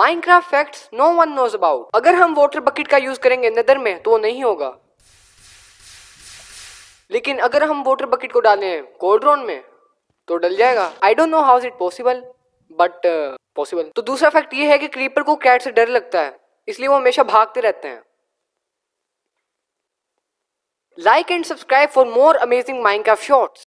Minecraft facts no one knows about अगर हम water bucket का यूज करेंगे नदर में तो नहीं होगा लेकिन अगर हम वाटर बकेट को डालें कोल्ड्रोन में तो डल जाएगा I don't know how is it possible but possible तो दूसरा फैक्ट ये है कि क्रीपर को कैट से डर लगता है इसलिए वो हमेशा भागते रहते हैं and subscribe for more amazing amazing Minecraft shorts